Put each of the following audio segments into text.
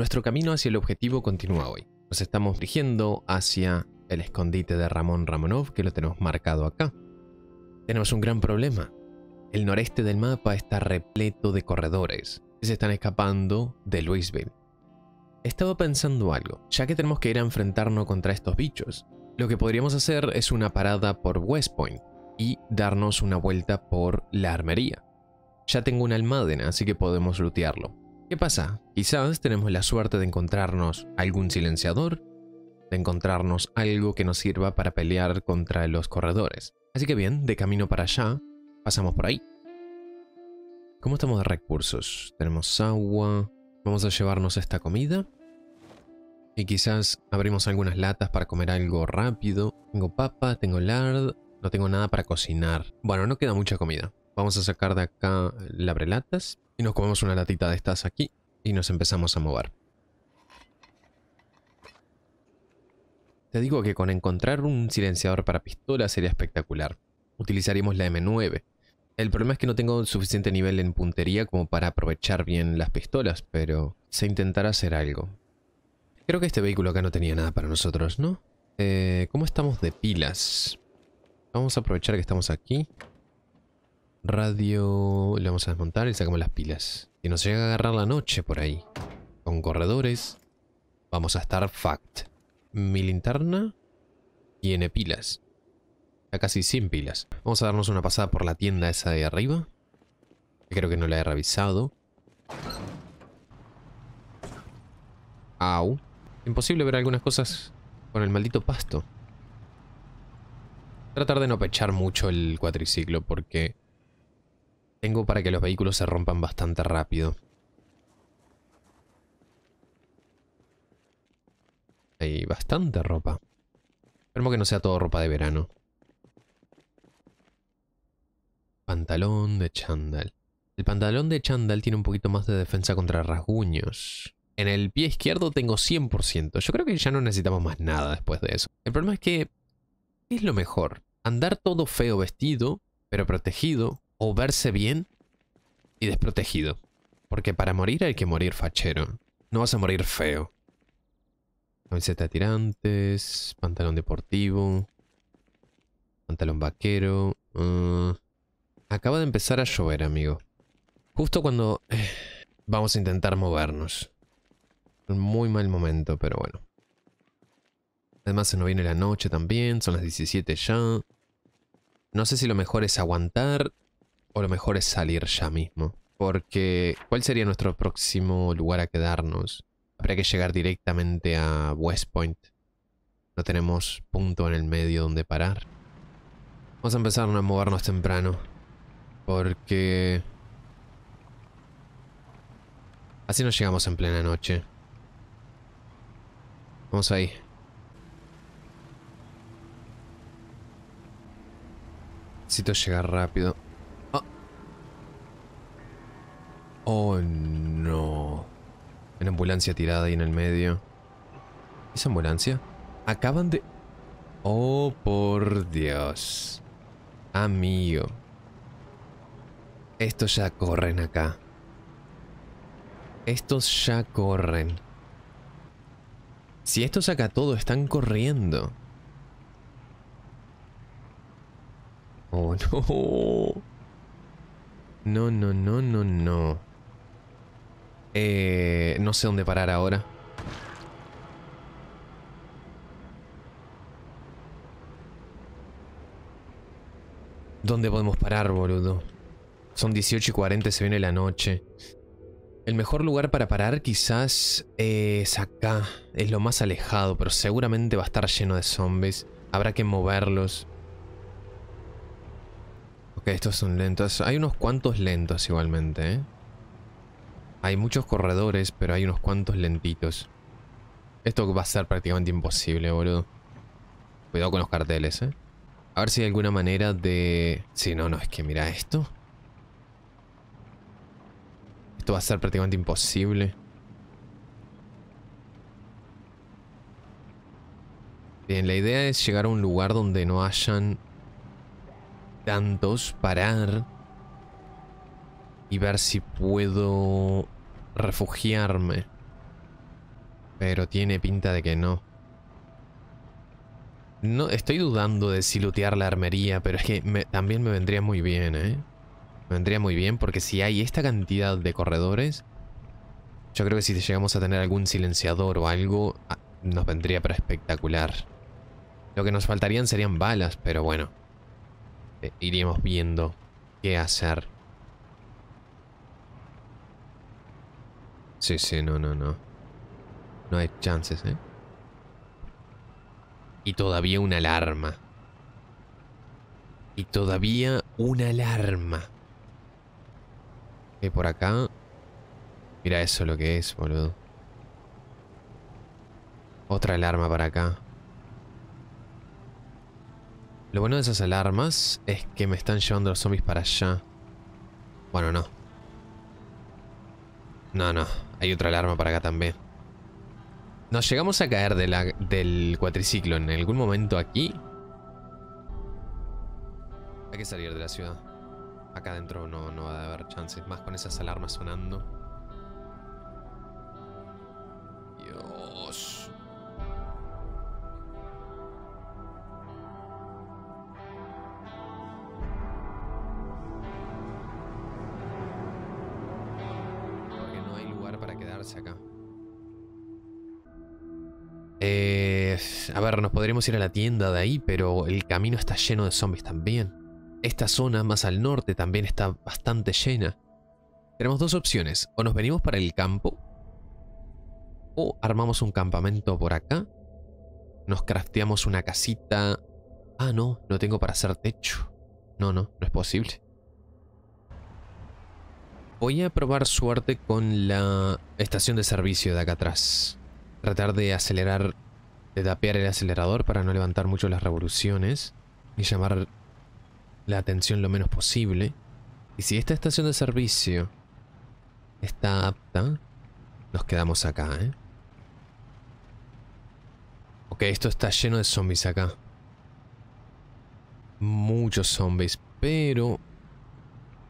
Nuestro camino hacia el objetivo continúa hoy. Nos estamos dirigiendo hacia el escondite de Ramón Ramonov, que lo tenemos marcado acá. Tenemos un gran problema. El noreste del mapa está repleto de corredores que se están escapando de Louisville. Estaba pensando algo, ya que tenemos que ir a enfrentarnos contra estos bichos. Lo que podríamos hacer es una parada por West Point y darnos una vuelta por la armería. Ya tengo una almádena, así que podemos lootearlo. ¿Qué pasa? Quizás tenemos la suerte de encontrarnos algún silenciador, de encontrarnos algo que nos sirva para pelear contra los corredores. Así que bien, de camino para allá, pasamos por ahí. ¿Cómo estamos de recursos? Tenemos agua, vamos a llevarnos esta comida. Y quizás abrimos algunas latas para comer algo rápido. Tengo papa, tengo lard, no tengo nada para cocinar. Bueno, no queda mucha comida. Vamos a sacar de acá eh, labrelatas y nos comemos una latita de estas aquí y nos empezamos a mover. Te digo que con encontrar un silenciador para pistolas sería espectacular. Utilizaríamos la M9. El problema es que no tengo suficiente nivel en puntería como para aprovechar bien las pistolas, pero se intentará hacer algo. Creo que este vehículo acá no tenía nada para nosotros, ¿no? Eh, ¿Cómo estamos de pilas? Vamos a aprovechar que estamos aquí. Radio... Le vamos a desmontar y sacamos las pilas. Si nos llega a agarrar la noche por ahí, con corredores, vamos a estar fact. Mi linterna tiene pilas. Está casi sin pilas. Vamos a darnos una pasada por la tienda esa de arriba. creo que no la he revisado. Au. Imposible ver algunas cosas con el maldito pasto. Tratar de no pechar mucho el cuatriciclo porque tengo para que los vehículos se rompan bastante rápido. Hay bastante ropa. Espero que no sea todo ropa de verano. Pantalón de chandal. El pantalón de chandal tiene un poquito más de defensa contra rasguños. En el pie izquierdo tengo 100%. Yo creo que ya no necesitamos más nada después de eso. El problema es que... ¿Qué es lo mejor? ¿Andar todo feo vestido, pero protegido? o verse bien y desprotegido. Porque para morir hay que morir fachero. No vas a morir feo. Camiseta de tirantes, pantalón deportivo, pantalón vaquero. Mm. acaba de empezar a llover, amigo. Justo cuando eh, vamos a intentar movernos. Un muy mal momento, pero bueno. Además se nos viene la noche también, son las 17 ya. No sé si lo mejor es aguantar o lo mejor es salir ya mismo. Porque, ¿cuál sería nuestro próximo lugar a quedarnos? Habría que llegar directamente a West Point. No tenemos punto en el medio donde parar. Vamos a empezar a movernos temprano. Porque... Así nos llegamos en plena noche. Vamos ahí. Necesito llegar rápido. Oh, no. Una ambulancia tirada ahí en el medio. ¿Esa ambulancia? Acaban de... Oh, por Dios. Amigo. Estos ya corren acá. Estos ya corren. Si estos acá todo, están corriendo. Oh, no. No, no, no, no, no. Eh, no sé dónde parar ahora. ¿Dónde podemos parar, boludo? Son 18 y 40, se viene la noche. El mejor lugar para parar quizás es acá. Es lo más alejado, pero seguramente va a estar lleno de zombies. Habrá que moverlos. Ok, estos son lentos. Hay unos cuantos lentos igualmente, ¿eh? Hay muchos corredores, pero hay unos cuantos lentitos. Esto va a ser prácticamente imposible, boludo. Cuidado con los carteles, ¿eh? A ver si hay alguna manera de... Si no, no, es que mira esto. Esto va a ser prácticamente imposible. Bien, la idea es llegar a un lugar donde no hayan tantos, parar y ver si puedo refugiarme. Pero tiene pinta de que no. No, estoy dudando de si lootear la armería, pero es que también me vendría muy bien, ¿eh? Me vendría muy bien porque si hay esta cantidad de corredores, yo creo que si llegamos a tener algún silenciador o algo, ah, nos vendría para espectacular. Lo que nos faltarían serían balas, pero bueno. Eh, iríamos viendo qué hacer. Sí, sí, no, no, no. No hay chances, ¿eh? Y todavía una alarma. Y todavía una alarma. Que por acá... Mira eso lo que es, boludo. Otra alarma para acá. Lo bueno de esas alarmas es que me están llevando los zombies para allá. Bueno, no. No, no. Hay otra alarma para acá también. Nos llegamos a caer del cuatriciclo en algún momento aquí. Hay que salir de la ciudad. Acá adentro no, no va a haber chances. Más con esas alarmas sonando. ir a la tienda de ahí, pero el camino está lleno de zombies también. Esta zona más al norte también está bastante llena. Tenemos dos opciones, o nos venimos para el campo, o armamos un campamento por acá, nos crafteamos una casita... Ah, no, no tengo para hacer techo. No, no, no es posible. Voy a probar suerte con la estación de servicio de acá atrás. Tratar de acelerar de tapear el acelerador para no levantar mucho las revoluciones y llamar la atención lo menos posible. Y si esta estación de servicio está apta, nos quedamos acá, ¿eh? Ok, esto está lleno de zombies acá. Muchos zombies, pero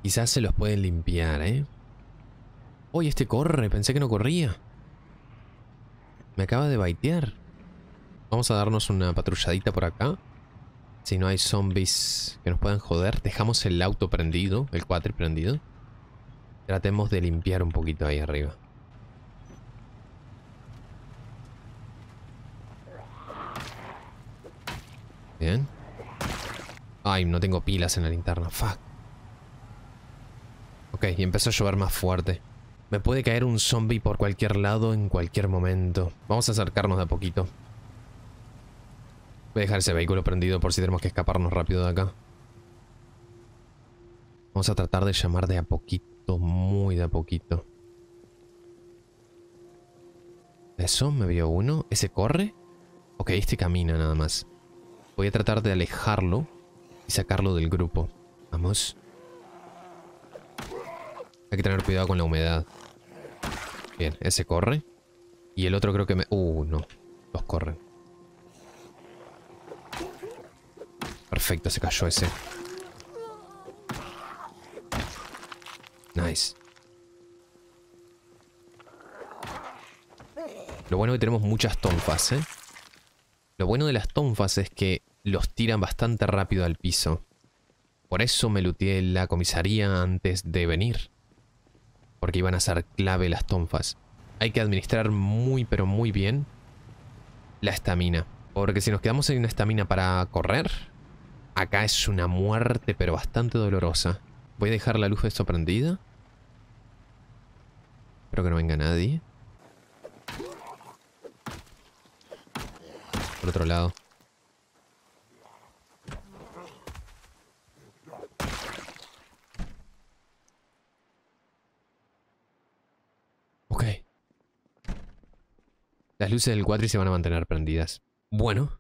quizás se los pueden limpiar, ¿eh? Uy, este corre, pensé que no corría. Me acaba de baitear. Vamos a darnos una patrulladita por acá. Si no hay zombies que nos puedan joder, dejamos el auto prendido, el cuatri prendido. Tratemos de limpiar un poquito ahí arriba. Bien. Ay, no tengo pilas en la linterna. Fuck. Ok, y empezó a llover más fuerte. Me puede caer un zombie por cualquier lado en cualquier momento. Vamos a acercarnos de a poquito. Voy a dejar ese vehículo prendido por si tenemos que escaparnos rápido de acá. Vamos a tratar de llamar de a poquito, muy de a poquito. Eso, me vio uno. ¿Ese corre? Ok, este camina nada más. Voy a tratar de alejarlo y sacarlo del grupo. Vamos. Hay que tener cuidado con la humedad. Bien, ese corre. Y el otro creo que me... Uh, no. Los corren. Perfecto, se cayó ese. Nice. Lo bueno es que tenemos muchas tonfas, ¿eh? Lo bueno de las tonfas es que los tiran bastante rápido al piso. Por eso me en la comisaría antes de venir. Porque iban a ser clave las tonfas. Hay que administrar muy pero muy bien la estamina. Porque si nos quedamos en una estamina para correr, Acá es una muerte, pero bastante dolorosa. Voy a dejar la luz de esto prendida. Espero que no venga nadie. Por otro lado. Ok. Las luces del cuatri se van a mantener prendidas. Bueno,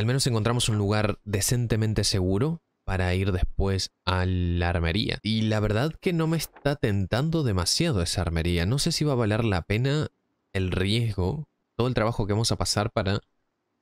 al menos encontramos un lugar decentemente seguro para ir después a la armería. Y la verdad que no me está tentando demasiado esa armería. No sé si va a valer la pena el riesgo, todo el trabajo que vamos a pasar para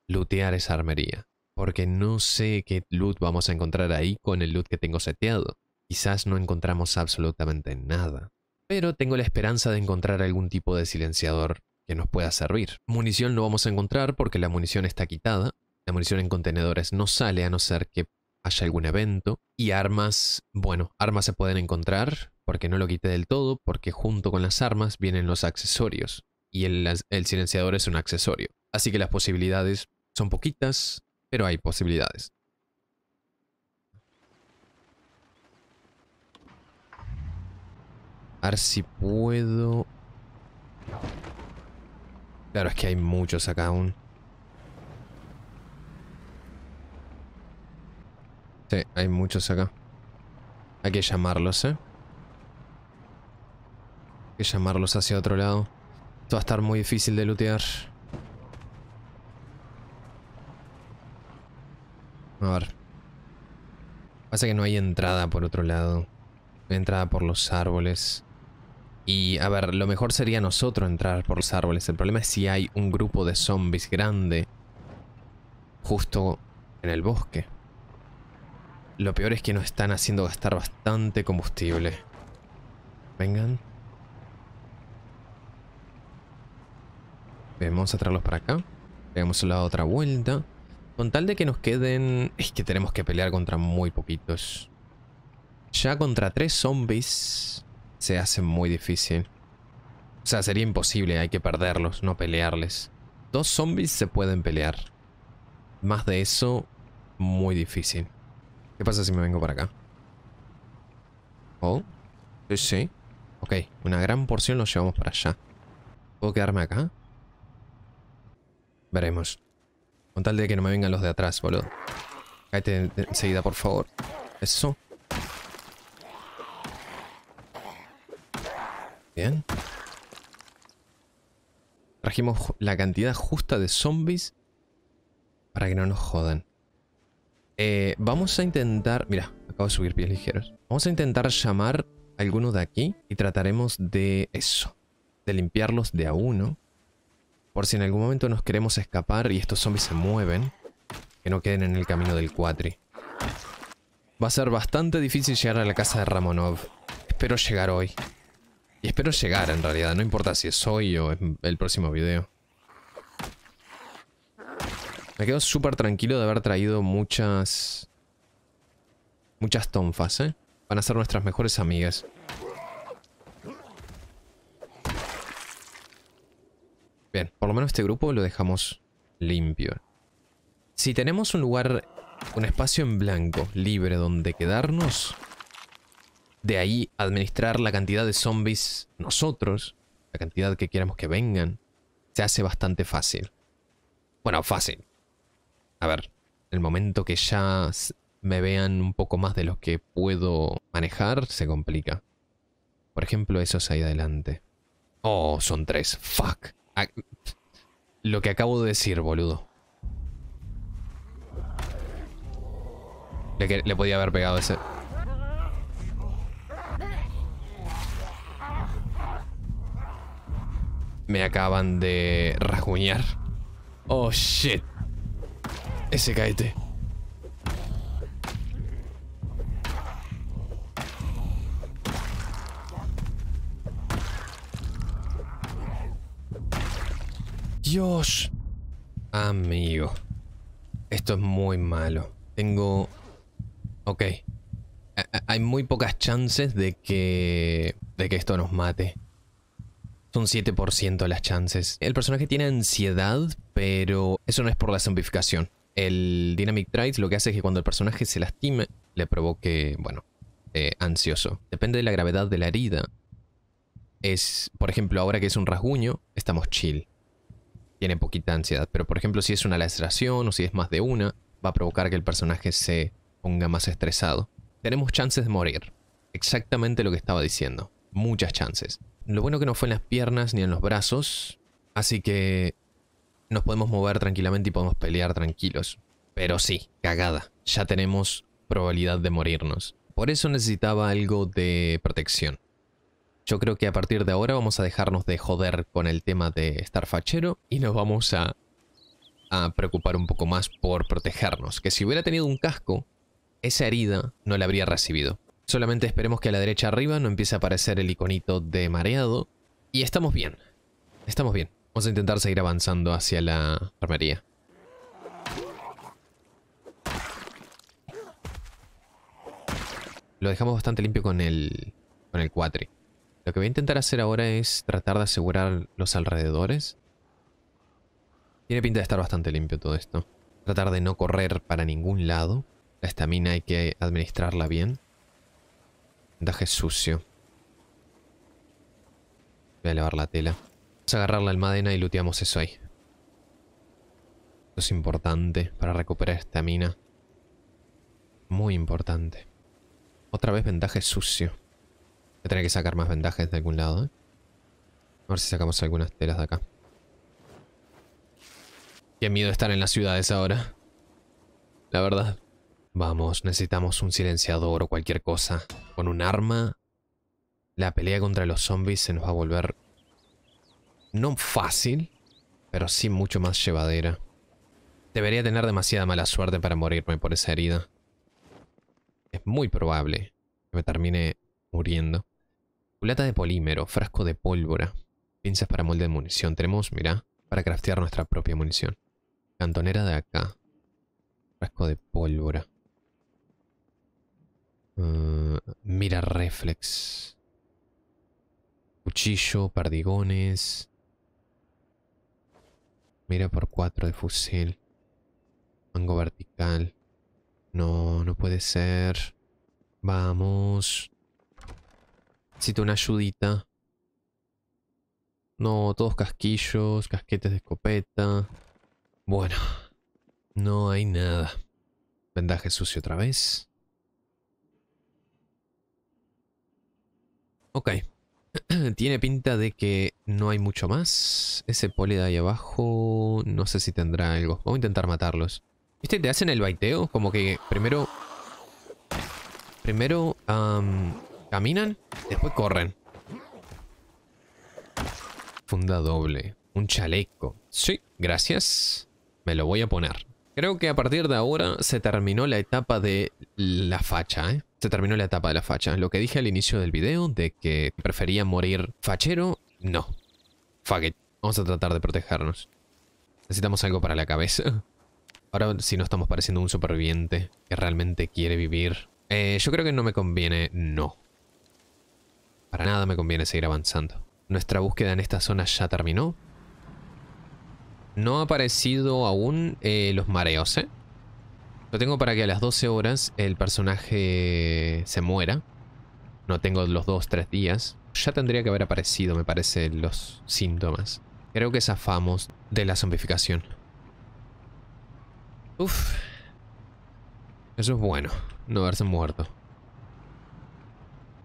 lootear esa armería. Porque no sé qué loot vamos a encontrar ahí con el loot que tengo seteado. Quizás no encontramos absolutamente nada. Pero tengo la esperanza de encontrar algún tipo de silenciador que nos pueda servir. Munición no vamos a encontrar porque la munición está quitada, la munición en contenedores no sale a no ser que haya algún evento. Y armas, bueno, armas se pueden encontrar, porque no lo quité del todo, porque junto con las armas vienen los accesorios. Y el, el silenciador es un accesorio. Así que las posibilidades son poquitas, pero hay posibilidades. A ver si puedo... Claro, es que hay muchos acá aún. Sí, hay muchos acá. Hay que llamarlos, ¿eh? Hay que llamarlos hacia otro lado. Esto va a estar muy difícil de lootear. A ver. Pasa que no hay entrada por otro lado. No hay entrada por los árboles. Y, a ver, lo mejor sería nosotros entrar por los árboles. El problema es si hay un grupo de zombies grande justo en el bosque. Lo peor es que nos están haciendo gastar bastante combustible. Vengan. vamos a traerlos para acá. Le a la otra vuelta. Con tal de que nos queden... Es que tenemos que pelear contra muy poquitos. Ya contra tres zombies se hace muy difícil. O sea, sería imposible. Hay que perderlos, no pelearles. Dos zombies se pueden pelear. Más de eso, muy difícil. ¿Qué pasa si me vengo para acá? Oh. Sí, sí. Ok, una gran porción lo llevamos para allá. ¿Puedo quedarme acá? Veremos. Con tal de que no me vengan los de atrás, boludo. Cállate enseguida, por favor. Eso. Bien. Trajimos la cantidad justa de zombies para que no nos jodan. Eh, vamos a intentar... Mira, acabo de subir pies ligeros. Vamos a intentar llamar a alguno de aquí y trataremos de eso. De limpiarlos de a uno. Por si en algún momento nos queremos escapar y estos zombies se mueven. Que no queden en el camino del cuatri. Va a ser bastante difícil llegar a la casa de Ramonov. Espero llegar hoy. Y espero llegar en realidad, no importa si es hoy o el próximo video. Me quedo súper tranquilo de haber traído muchas... Muchas tonfas, ¿eh? Van a ser nuestras mejores amigas. Bien, por lo menos este grupo lo dejamos limpio. Si tenemos un lugar, un espacio en blanco, libre, donde quedarnos, de ahí administrar la cantidad de zombies nosotros, la cantidad que queramos que vengan, se hace bastante fácil. Bueno, fácil a ver, el momento que ya me vean un poco más de lo que puedo manejar, se complica. Por ejemplo, esos ahí adelante. Oh, son tres. Fuck. Ah, lo que acabo de decir, boludo. le podía haber pegado ese... Me acaban de rasguñar. Oh, shit. Ese caete. Dios. Amigo. Esto es muy malo. Tengo... Ok. Eh, eh, hay muy pocas chances de que... De que esto nos mate. Son 7% las chances. El personaje tiene ansiedad, pero eso no es por la simplificación. El Dynamic Traits lo que hace es que cuando el personaje se lastime, le provoque, bueno, eh, ansioso. Depende de la gravedad de la herida. Es, por ejemplo, ahora que es un rasguño, estamos chill. Tiene poquita ansiedad. Pero, por ejemplo, si es una laceración o si es más de una, va a provocar que el personaje se ponga más estresado. Tenemos chances de morir. Exactamente lo que estaba diciendo. Muchas chances. Lo bueno que no fue en las piernas ni en los brazos. Así que nos podemos mover tranquilamente y podemos pelear tranquilos. Pero sí, cagada. Ya tenemos probabilidad de morirnos. Por eso necesitaba algo de protección. Yo creo que a partir de ahora vamos a dejarnos de joder con el tema de estar fachero y nos vamos a, a preocupar un poco más por protegernos. Que si hubiera tenido un casco, esa herida no la habría recibido. Solamente esperemos que a la derecha arriba no empiece a aparecer el iconito de mareado. Y estamos bien. Estamos bien. Vamos a intentar seguir avanzando hacia la armería. Lo dejamos bastante limpio con el, con el cuatri. Lo que voy a intentar hacer ahora es tratar de asegurar los alrededores. Tiene pinta de estar bastante limpio todo esto. Tratar de no correr para ningún lado. La estamina hay que administrarla bien. Daje sucio. Voy a elevar la tela. Vamos a agarrar la almadena y looteamos eso ahí. Esto es importante para recuperar esta mina. Muy importante. Otra vez vendaje sucio. Voy a tener que sacar más vendajes de algún lado, ¿eh? A ver si sacamos algunas telas de acá. Qué miedo estar en las ciudades ahora. La verdad. Vamos, necesitamos un silenciador o cualquier cosa. Con un arma, la pelea contra los zombies se nos va a volver no fácil, pero sí mucho más llevadera. Debería tener demasiada mala suerte para morirme por esa herida. Es muy probable que me termine muriendo. Culata de polímero, frasco de pólvora, pinzas para molde de munición. Tenemos, mirá, para craftear nuestra propia munición. Cantonera de acá. Frasco de pólvora. Ah, mira reflex. Cuchillo, perdigones. Mira por cuatro de fusil. Mango vertical. No, no puede ser. Vamos. Necesito una ayudita. No, todos casquillos, casquetes de escopeta. Bueno, no hay nada. Vendaje sucio otra vez. Ok. Tiene pinta de que no hay mucho más. Ese poli de ahí abajo, no sé si tendrá algo. Vamos a intentar matarlos. ¿Viste? Te hacen el baiteo, como que primero... Primero caminan, después corren. Funda doble. Un chaleco. Sí, gracias. Me lo voy a poner. Creo que a partir de ahora se terminó la etapa de la facha, ¿eh? se terminó la etapa de la facha. Lo que dije al inicio del video de que prefería morir fachero, no. Fuck Vamos a tratar de protegernos. Necesitamos algo para la cabeza. Ahora si no estamos pareciendo un superviviente que realmente quiere vivir. Eh, yo creo que no me conviene, no. Para nada me conviene seguir avanzando. Nuestra búsqueda en esta zona ya terminó. No ha aparecido aún eh, los mareos, ¿eh? Lo tengo para que a las 12 horas el personaje se muera. No tengo los 2-3 días. Ya tendría que haber aparecido, me parece, los síntomas. Creo que zafamos de la zombificación. Uf. Eso es bueno, no haberse muerto.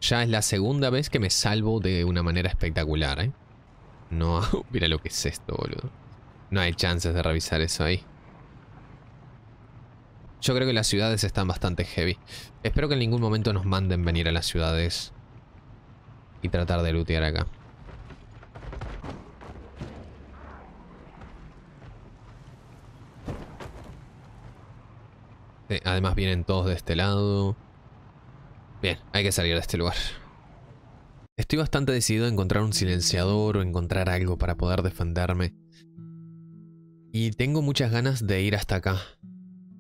Ya es la segunda vez que me salvo de una manera espectacular, ¿eh? No, mira lo que es esto, boludo. No hay chances de revisar eso ahí. Yo creo que las ciudades están bastante heavy. Espero que en ningún momento nos manden venir a las ciudades. Y tratar de lootear acá. Eh, además vienen todos de este lado. Bien, hay que salir de este lugar. Estoy bastante decidido a encontrar un silenciador o encontrar algo para poder defenderme. Y tengo muchas ganas de ir hasta acá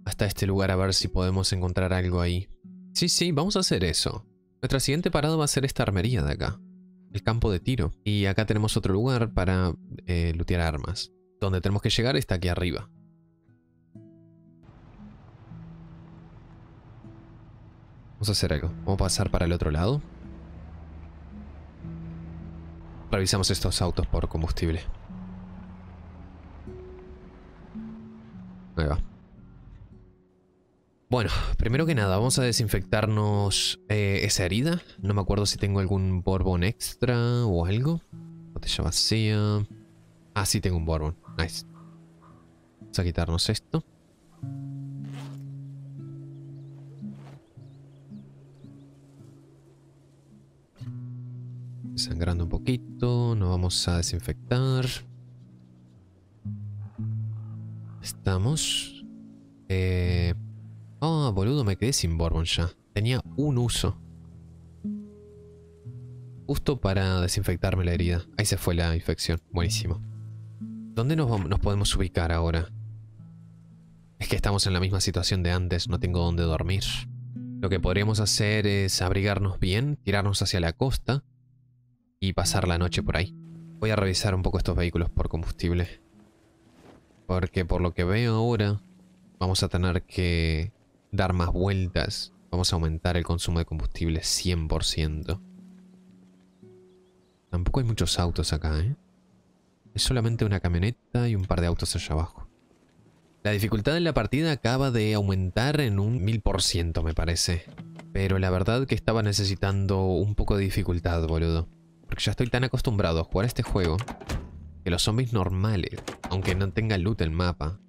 hasta este lugar a ver si podemos encontrar algo ahí. Sí, sí, vamos a hacer eso. Nuestra siguiente parada va a ser esta armería de acá, el campo de tiro. Y acá tenemos otro lugar para eh, lutear armas. Donde tenemos que llegar está aquí arriba. Vamos a hacer algo. Vamos a pasar para el otro lado. Revisamos estos autos por combustible. Ahí va. Bueno, primero que nada, vamos a desinfectarnos eh, esa herida. No me acuerdo si tengo algún borbón extra o algo. Botella vacía. Ah, sí tengo un borbón. Nice. Vamos a quitarnos esto. Sangrando un poquito. Nos vamos a desinfectar. Estamos. Eh... Ah, boludo, me quedé sin Bourbon ya. Tenía un uso. Justo para desinfectarme la herida. Ahí se fue la infección. Buenísimo. ¿Dónde nos podemos ubicar ahora? Es que estamos en la misma situación de antes. No tengo dónde dormir. Lo que podríamos hacer es abrigarnos bien, tirarnos hacia la costa y pasar la noche por ahí. Voy a revisar un poco estos vehículos por combustible. Porque por lo que veo ahora, vamos a tener que dar más vueltas, vamos a aumentar el consumo de combustible 100%. Tampoco hay muchos autos acá, ¿eh? Es solamente una camioneta y un par de autos allá abajo. La dificultad en la partida acaba de aumentar en un 1000%, me parece. Pero la verdad que estaba necesitando un poco de dificultad, boludo. Porque ya estoy tan acostumbrado a jugar este juego que los zombies normales, aunque no tengan loot el mapa,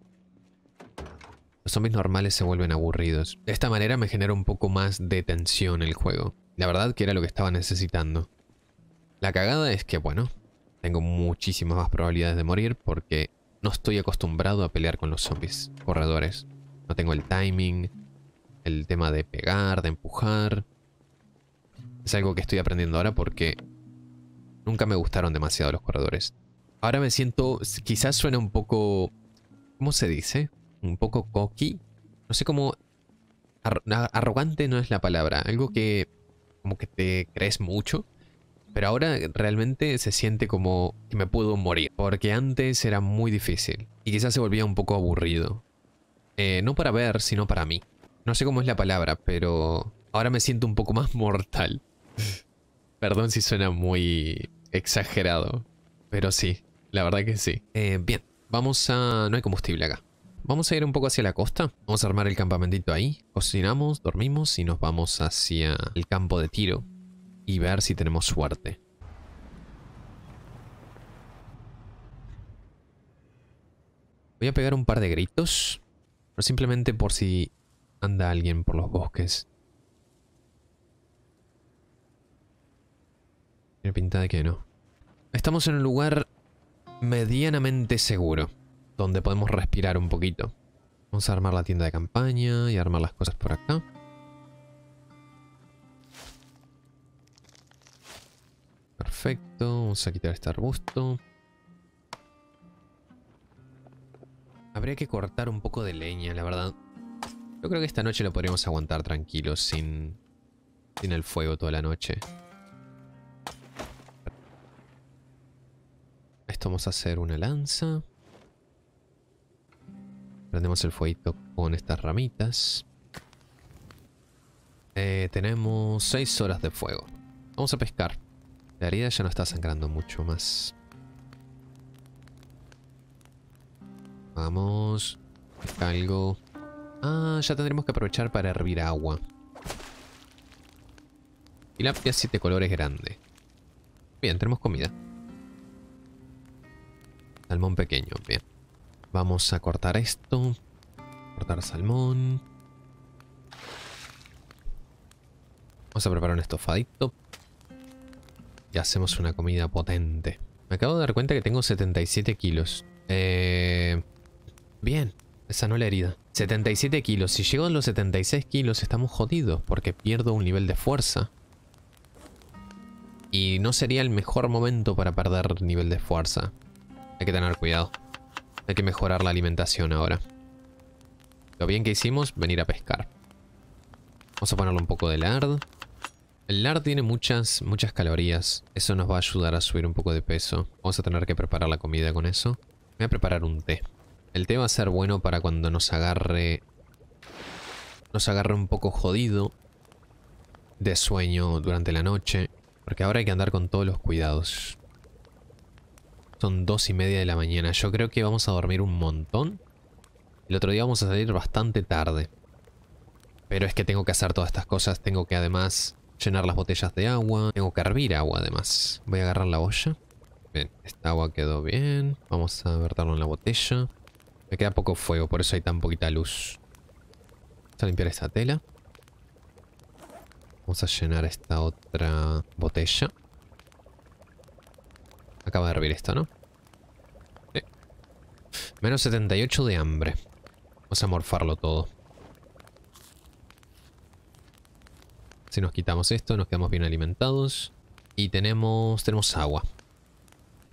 los zombies normales se vuelven aburridos. De esta manera me genera un poco más de tensión el juego. La verdad que era lo que estaba necesitando. La cagada es que, bueno, tengo muchísimas más probabilidades de morir porque no estoy acostumbrado a pelear con los zombies corredores. No tengo el timing, el tema de pegar, de empujar. Es algo que estoy aprendiendo ahora porque nunca me gustaron demasiado los corredores. Ahora me siento, quizás suena un poco, ¿cómo se dice? un poco cocky. No sé cómo... arrogante no es la palabra. Algo que como que te crees mucho. Pero ahora realmente se siente como que me puedo morir. Porque antes era muy difícil. Y quizás se volvía un poco aburrido. Eh, no para ver, sino para mí. No sé cómo es la palabra, pero ahora me siento un poco más mortal. Perdón si suena muy exagerado. Pero sí, la verdad que sí. Eh, bien, vamos a... No hay combustible acá. Vamos a ir un poco hacia la costa. Vamos a armar el campamentito ahí. Cocinamos, dormimos y nos vamos hacia el campo de tiro. Y ver si tenemos suerte. Voy a pegar un par de gritos. Pero simplemente por si anda alguien por los bosques. Tiene pinta de que no. Estamos en un lugar medianamente seguro donde podemos respirar un poquito. Vamos a armar la tienda de campaña y armar las cosas por acá. Perfecto, vamos a quitar este arbusto. Habría que cortar un poco de leña, la verdad. Yo creo que esta noche lo podríamos aguantar tranquilo. sin, sin el fuego toda la noche. Esto vamos a hacer una lanza. Prendemos el fueguito con estas ramitas. Eh, tenemos 6 horas de fuego. Vamos a pescar. La herida ya no está sangrando mucho más. Vamos. Algo. Ah, ya tendremos que aprovechar para hervir agua. Y la pia siete colores grande. Bien, tenemos comida. Salmón pequeño, bien. Vamos a cortar esto. Cortar salmón. Vamos a preparar un estofadito. Y hacemos una comida potente. Me acabo de dar cuenta que tengo 77 kilos. Eh, bien, esa no la herida. 77 kilos. Si llego a los 76 kilos estamos jodidos porque pierdo un nivel de fuerza. Y no sería el mejor momento para perder nivel de fuerza. Hay que tener cuidado. Hay que mejorar la alimentación ahora. Lo bien que hicimos, venir a pescar. Vamos a ponerle un poco de lard. El lard tiene muchas, muchas calorías. Eso nos va a ayudar a subir un poco de peso. Vamos a tener que preparar la comida con eso. Voy a preparar un té. El té va a ser bueno para cuando nos agarre... Nos agarre un poco jodido. De sueño durante la noche. Porque ahora hay que andar con todos los cuidados son dos y media de la mañana. Yo creo que vamos a dormir un montón. El otro día vamos a salir bastante tarde. Pero es que tengo que hacer todas estas cosas. Tengo que además llenar las botellas de agua. Tengo que hervir agua además. Voy a agarrar la olla. Bien, esta agua quedó bien. Vamos a verterlo en la botella. Me queda poco fuego, por eso hay tan poquita luz. Vamos a limpiar esta tela. Vamos a llenar esta otra botella. Acaba de hervir esto, ¿no? Sí. Menos 78 de hambre. Vamos a morfarlo todo. Si nos quitamos esto, nos quedamos bien alimentados. Y tenemos, tenemos agua.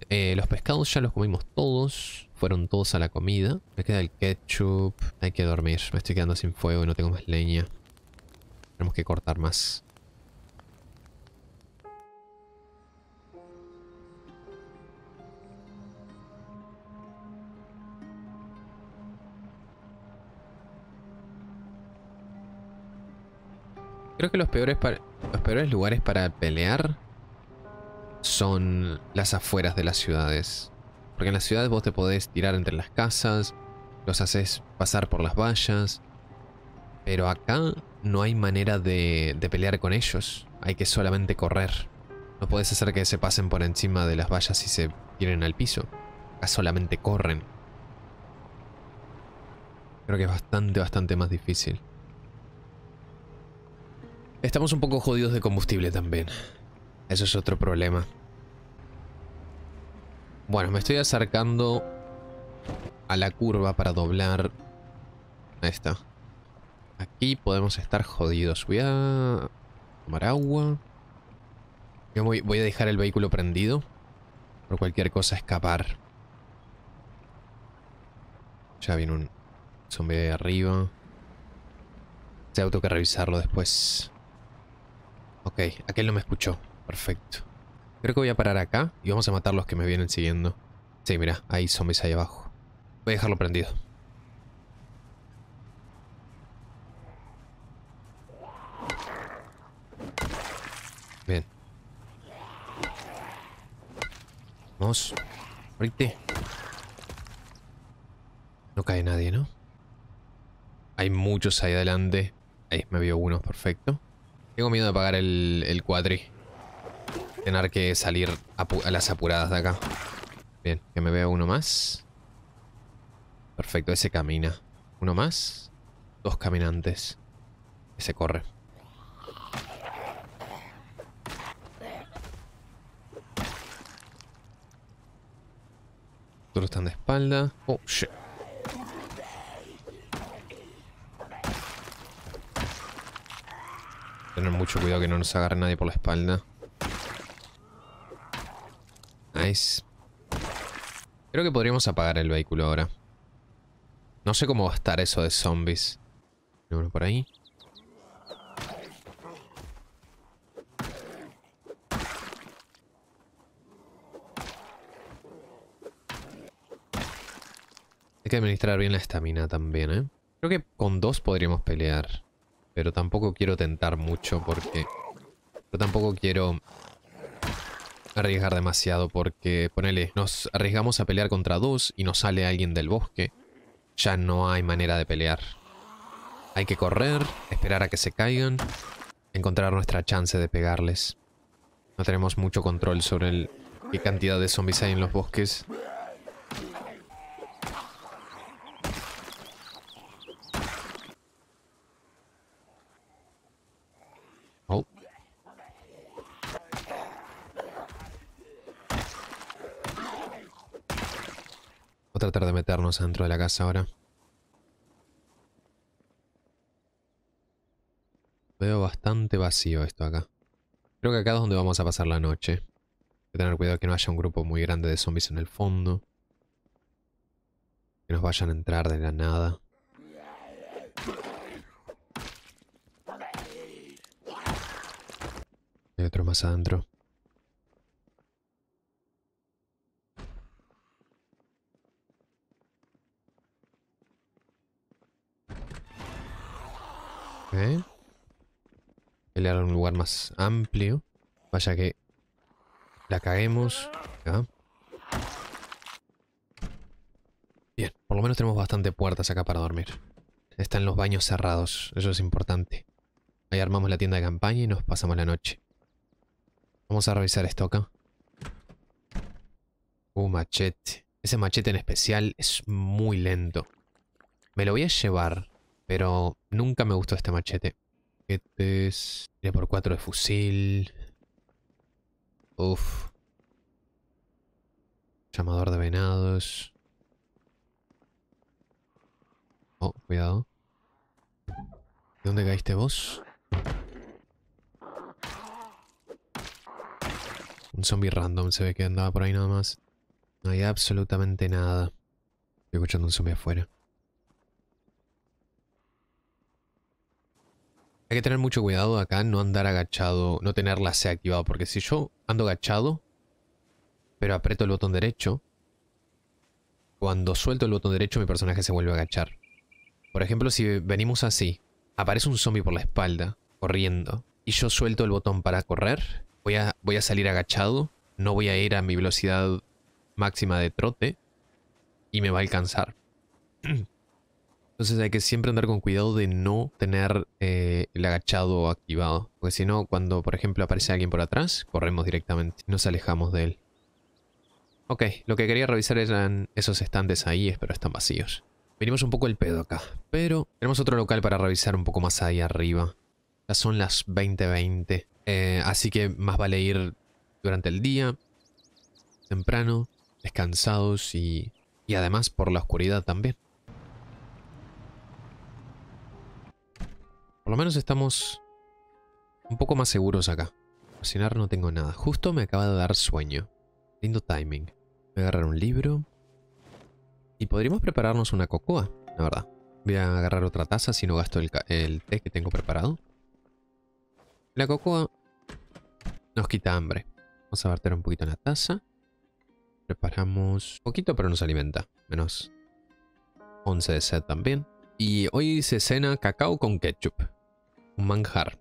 Eh, los pescados ya los comimos todos. Fueron todos a la comida. Me queda el ketchup. Hay que dormir. Me estoy quedando sin fuego y no tengo más leña. Tenemos que cortar más. Creo que los peores, lugares para pelear son las afueras de las ciudades. Porque en las ciudades vos te podés tirar entre las casas, los haces pasar por las vallas. Pero acá no hay manera de, de pelear con ellos. Hay que solamente correr. No podés hacer que se pasen por encima de las vallas y se tiren al piso. Acá solamente corren. Creo que es bastante, bastante más difícil. Estamos un poco jodidos de combustible también. Eso es otro problema. Bueno, me estoy acercando a la curva para doblar. Ahí está. Aquí podemos estar jodidos. Voy a tomar agua. Yo voy, a dejar el vehículo prendido. Por cualquier cosa escapar. Ya viene un zombie de arriba. Este auto que revisarlo después. Ok, aquel no me escuchó. Perfecto. Creo que voy a parar acá y vamos a matar los que me vienen siguiendo. Sí, mira, hay zombies ahí abajo. Voy a dejarlo prendido. Bien. Vamos. Ahorita. No cae nadie, ¿no? Hay muchos ahí adelante. Ahí me vio uno, perfecto. Tengo miedo de pagar el, cuadri, Tener que salir a, las apuradas de acá. Bien, que me vea uno más. Perfecto, ese camina. Uno más. Dos caminantes. Ese corre. Otros están de espalda. Oh, shit. tener mucho cuidado que no nos agarre nadie por la espalda. Nice. Creo que podríamos apagar el vehículo ahora. No sé cómo va a estar eso de zombies. Uno por ahí. Hay que administrar bien la estamina también, ¿eh? Creo que con dos podríamos pelear. Pero tampoco quiero tentar mucho porque... Pero tampoco quiero arriesgar demasiado porque, ponele, nos arriesgamos a pelear contra dos y nos sale alguien del bosque. Ya no hay manera de pelear. Hay que correr, esperar a que se caigan, encontrar nuestra chance de pegarles. No tenemos mucho control sobre qué cantidad de zombies hay en los bosques adentro de la casa ahora. Veo bastante vacío esto acá. Creo que acá es donde vamos a pasar la noche. Hay que tener cuidado que no haya un grupo muy grande de zombies en el fondo. Que nos vayan a entrar de la nada. Hay otro más adentro. el Pelear un lugar más amplio. Vaya que la caguemos. Bien, por lo menos tenemos bastante puertas acá para dormir. Están los baños cerrados, eso es importante. Ahí armamos la tienda de campaña y nos pasamos la noche. Vamos a revisar esto acá. Uh, machete. Ese machete en especial es muy lento. Me lo voy a llevar. Pero nunca me gustó este machete. Este es... 3x4 de fusil. Uf. Llamador de venados. Oh, cuidado. ¿De dónde caíste vos? Un zombie random se ve que andaba por ahí nada más. No hay absolutamente nada. Estoy escuchando un zombie afuera. Hay que tener mucho cuidado acá, no andar agachado, no tener la C activado, porque si yo ando agachado, pero aprieto el botón derecho, cuando suelto el botón derecho mi personaje se vuelve a agachar. Por ejemplo, si venimos así, aparece un zombie por la espalda, corriendo, y yo suelto el botón para correr, voy a, voy a salir agachado, no voy a ir a mi velocidad máxima de trote, y me va a alcanzar. Entonces hay que siempre andar con cuidado de no tener eh, el agachado activado. Porque si no, cuando por ejemplo aparece alguien por atrás, corremos directamente. Nos alejamos de él. Ok, lo que quería revisar eran esos estantes ahí, pero están vacíos. Venimos un poco el pedo acá. Pero tenemos otro local para revisar un poco más ahí arriba. Ya son las 20.20. Eh, así que más vale ir durante el día. Temprano. Descansados y... Y además por la oscuridad también. Por lo menos estamos un poco más seguros acá. Cocinar no tengo nada. Justo me acaba de dar sueño. Lindo timing. Voy a agarrar un libro. Y podríamos prepararnos una cocoa, la verdad. Voy a agarrar otra taza si no gasto el, té que tengo preparado. La cocoa nos quita hambre. Vamos a verter un poquito en la taza. Preparamos poquito, pero nos alimenta. Menos 11 de sed también. Y hoy se cena cacao con ketchup manjar.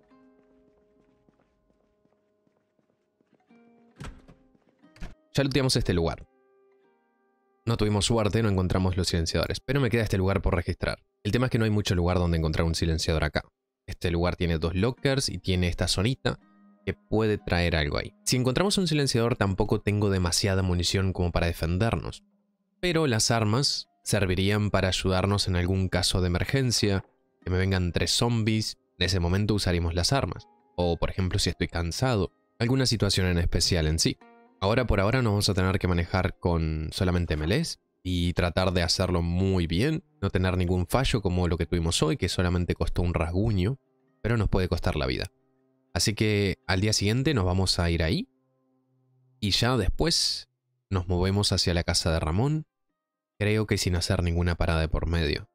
Ya looteamos este lugar. No tuvimos suerte, no encontramos los silenciadores, pero me queda este lugar por registrar. El tema es que no hay mucho lugar donde encontrar un silenciador acá. Este lugar tiene dos lockers y tiene esta zonita que puede traer algo ahí. Si encontramos un silenciador tampoco tengo demasiada munición como para defendernos, pero las armas servirían para ayudarnos en algún caso de emergencia, que me vengan tres zombies en ese momento usaremos las armas, o por ejemplo si estoy cansado, alguna situación en especial en sí. Ahora por ahora nos vamos a tener que manejar con solamente melees y tratar de hacerlo muy bien, no tener ningún fallo como lo que tuvimos hoy, que solamente costó un rasguño, pero nos puede costar la vida. Así que al día siguiente nos vamos a ir ahí y ya después nos movemos hacia la casa de Ramón, creo que sin hacer ninguna parada de por medio.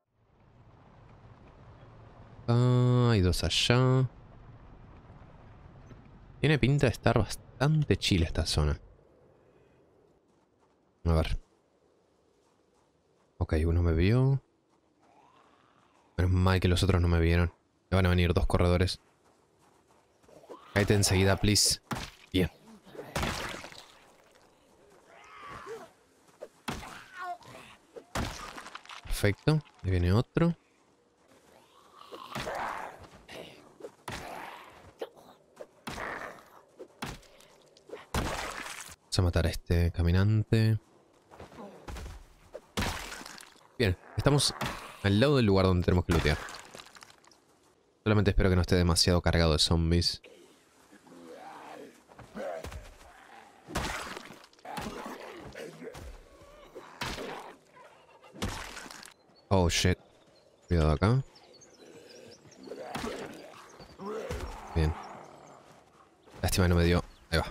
Ah, hay dos allá. Tiene pinta de estar bastante chile esta zona. A ver. Ok, uno me vio. Menos mal que los otros no me vieron. Le van a venir dos corredores. Cállate enseguida, please. Bien. Perfecto. Ahí viene otro. Vamos a matar a este caminante. Bien, estamos al lado del lugar donde tenemos que lootear. Solamente espero que no esté demasiado cargado de zombies. Oh shit. Cuidado acá. Bien. Lástima no me dio. Ahí va.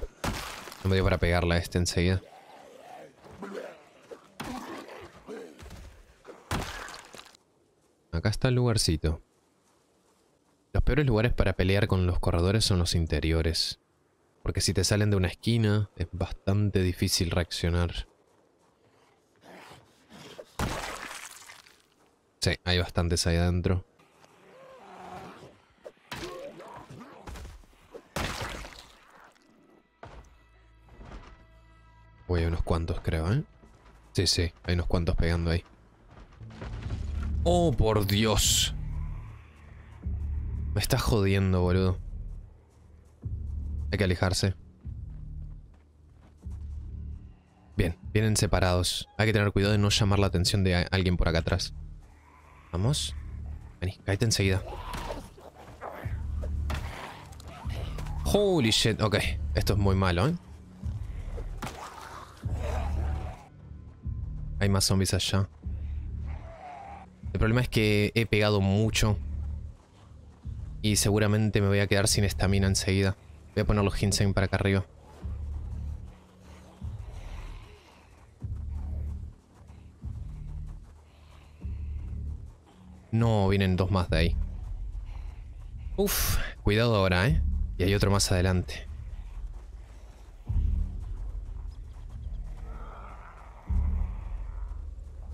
No me dio para pegarla a este enseguida. Acá está el lugarcito. Los peores lugares para pelear con los corredores son los interiores. Porque si te salen de una esquina, es bastante difícil reaccionar. Sí, hay bastantes ahí adentro. cuantos, creo, ¿eh? Sí, sí, hay unos cuantos pegando ahí. ¡Oh, por Dios! Me está jodiendo, boludo. Hay que alejarse. Bien, vienen separados. Hay que tener cuidado de no llamar la atención de alguien por acá atrás. Vamos. Vení, cállate enseguida. Holy shit. Ok, esto es muy malo, ¿eh? Hay más zombies allá. El problema es que he pegado mucho. Y seguramente me voy a quedar sin estamina enseguida. Voy a poner los ginseng para acá arriba. No, vienen dos más de ahí. Uf, cuidado ahora, ¿eh? Y hay otro más adelante.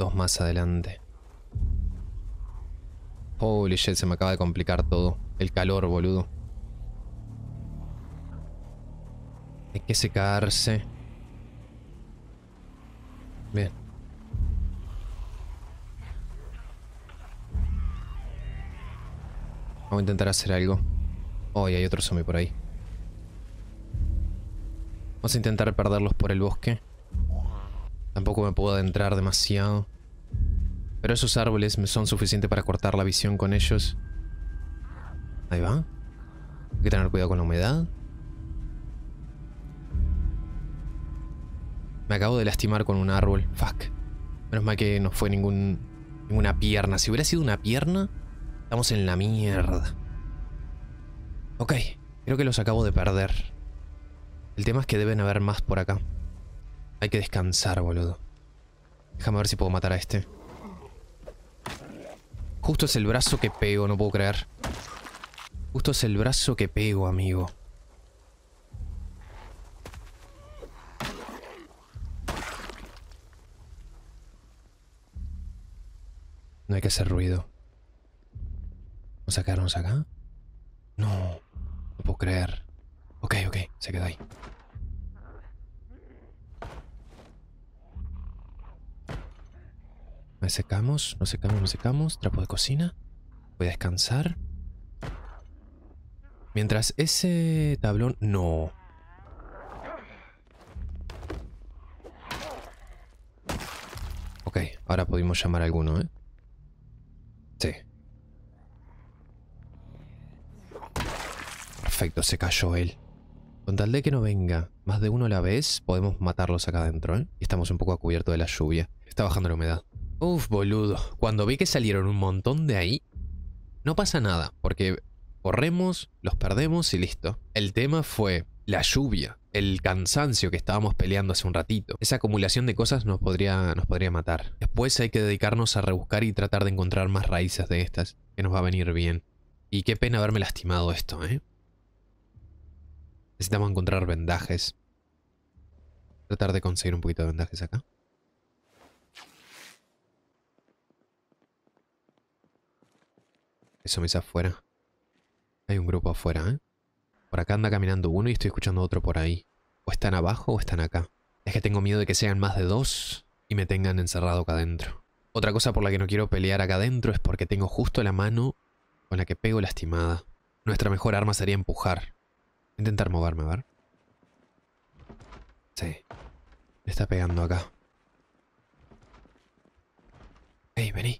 más adelante. Holy shit, se me acaba de complicar todo. El calor, boludo. Hay que secarse. Bien. Vamos a intentar hacer algo. Oh, y hay otro zombie por ahí. Vamos a intentar perderlos por el bosque. Tampoco me puedo adentrar demasiado. Pero esos árboles me son suficientes para cortar la visión con ellos. Ahí va. Hay que tener cuidado con la humedad. Me acabo de lastimar con un árbol. Fuck. Menos mal que no fue ningún, ninguna pierna. Si hubiera sido una pierna, estamos en la mierda. Ok, creo que los acabo de perder. El tema es que deben haber más por acá. Hay que descansar, boludo. Déjame ver si puedo matar a este. Justo es el brazo que pego, no puedo creer. Justo es el brazo que pego, amigo. No hay que hacer ruido. a sacaron acá? No, no puedo creer. Ok, ok, se quedó ahí. Me secamos, nos secamos, nos secamos. Trapo de cocina. Voy a descansar. Mientras ese tablón... No. Ok, ahora podemos llamar a alguno, ¿eh? Sí. Perfecto, se cayó él. Con tal de que no venga más de uno a la vez, podemos matarlos acá adentro, ¿eh? estamos un poco a cubierto de la lluvia. Está bajando la humedad. Uf, boludo. Cuando vi que salieron un montón de ahí, no pasa nada, porque corremos, los perdemos y listo. El tema fue la lluvia, el cansancio que estábamos peleando hace un ratito. Esa acumulación de cosas nos podría, nos podría matar. Después hay que dedicarnos a rebuscar y tratar de encontrar más raíces de estas, que nos va a venir bien. Y qué pena haberme lastimado esto, ¿eh? Necesitamos encontrar vendajes. Tratar de conseguir un poquito de vendajes acá. Eso me dice afuera. Hay un grupo afuera, ¿eh? Por acá anda caminando uno y estoy escuchando otro por ahí. O están abajo o están acá. Es que tengo miedo de que sean más de dos y me tengan encerrado acá adentro. Otra cosa por la que no quiero pelear acá adentro es porque tengo justo la mano con la que pego lastimada. Nuestra mejor arma sería empujar. Intentar moverme, a ver. Sí. Me está pegando acá. Ey, vení.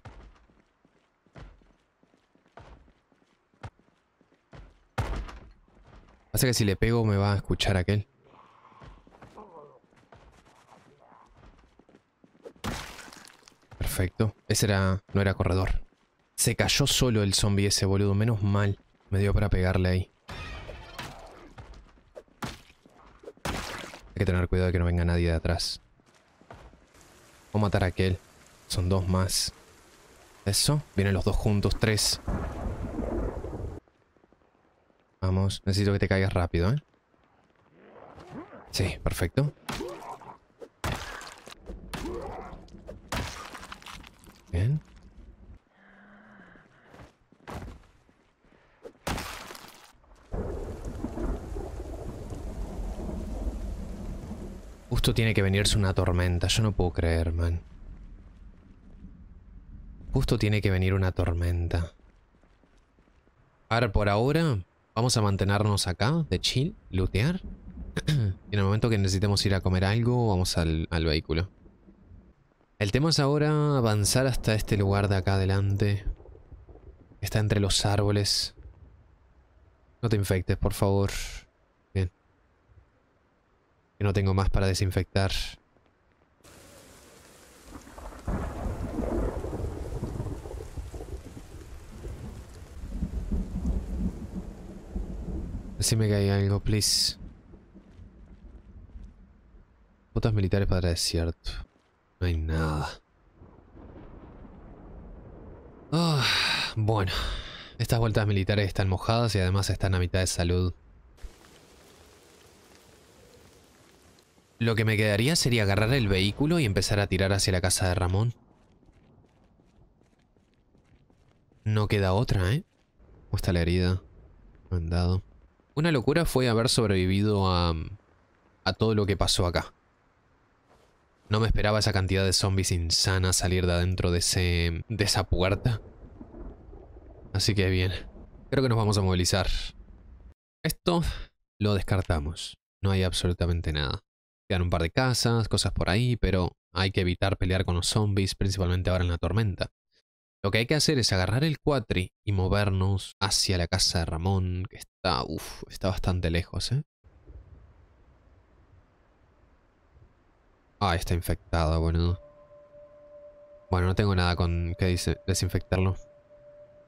Pasa que si le pego me va a escuchar aquel. Perfecto. Ese era, no era corredor. Se cayó solo el zombie ese, boludo. Menos mal. Me dio para pegarle ahí. Hay que tener cuidado de que no venga nadie de atrás. Voy a matar a aquel. Son dos más. Eso. Vienen los dos juntos. Tres. Vamos, necesito que te caigas rápido, ¿eh? Sí, perfecto. Bien. Justo tiene que venirse una tormenta, yo no puedo creer, man. Justo tiene que venir una tormenta. Ahora, por ahora Vamos a mantenernos acá, de chill, lootear. y en el momento que necesitemos ir a comer algo, vamos al, vehículo. El tema es ahora avanzar hasta este lugar de acá adelante. Está entre los árboles. No te infectes, por favor. Bien. Que no tengo más para desinfectar. Decime que hay algo, please. Botas militares para desierto. No hay nada. Ah, bueno. Estas vueltas militares están mojadas y además están a mitad de salud. Lo que me quedaría sería agarrar el vehículo y empezar a tirar hacia la casa de Ramón. No queda otra, ¿eh? ¿Cómo está la herida? Mandado. Una locura fue haber sobrevivido a, todo lo que pasó acá. No me esperaba esa cantidad de zombies insanas salir de adentro de, ese, de esa puerta. Así que bien, creo que nos vamos a movilizar. Esto lo descartamos. No hay absolutamente nada. Quedan un par de casas, cosas por ahí, pero hay que evitar pelear con los zombies, principalmente ahora en la tormenta. Lo que hay que hacer es agarrar el cuatri y movernos hacia la casa de Ramón, que está, está bastante lejos, ¿eh? Ah, está infectado, Bueno, Bueno, no tengo nada con que desinfectarlo.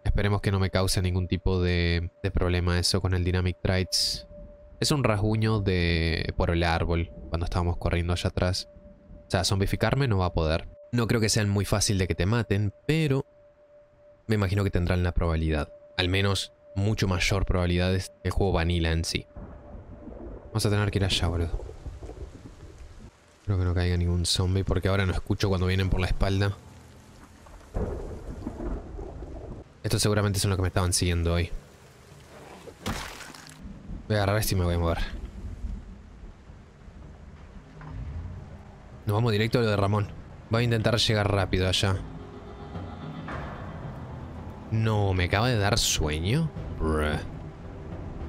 Esperemos que no me cause ningún tipo de, problema eso con el Dynamic Trites. Es un rasguño de por el árbol cuando estábamos corriendo allá atrás. O sea, zombificarme no va a poder. No creo que sean muy fácil de que te maten, pero me imagino que tendrán la probabilidad, al menos mucho mayor probabilidad de el juego vanilla en sí. Vamos a tener que ir allá, boludo. Espero que no caiga ningún zombie porque ahora no escucho cuando vienen por la espalda. Esto seguramente es los que me estaban siguiendo hoy. Voy a agarrar este y me voy a mover. Nos vamos directo a lo de Ramón. Voy a intentar llegar rápido allá. No, me acaba de dar sueño.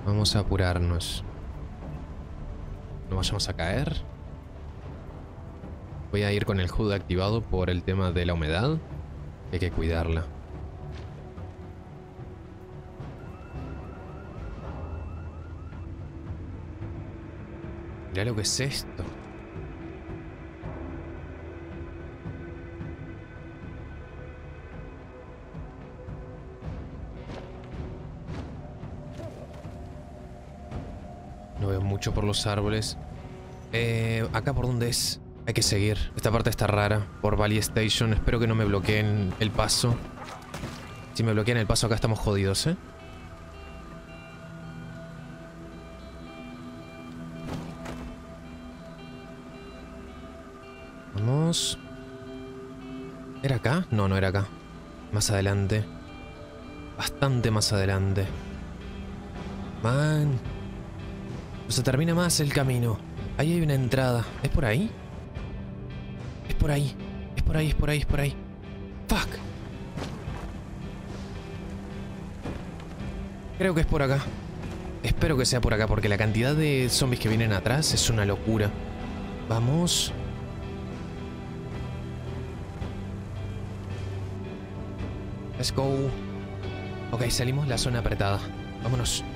Vamos a apurarnos. No vayamos a caer. Voy a ir con el HUD activado por el tema de la humedad. Hay que cuidarla. Mira lo que es esto. por los árboles. Eh, ¿Acá por dónde es? Hay que seguir. Esta parte está rara. Por Valley Station. Espero que no me bloqueen el paso. Si me bloquean el paso acá estamos jodidos, ¿eh? Vamos. ¿Era acá? No, no era acá. Más adelante. Bastante más adelante. Man. Se termina más el camino. Ahí hay una entrada. ¿Es por ahí? Es por ahí. Es por ahí, es por ahí, es por ahí. ¡Fuck! Creo que es por acá. Espero que sea por acá, porque la cantidad de zombies que vienen atrás es una locura. Vamos. Let's go. Ok, salimos la zona apretada. Vámonos.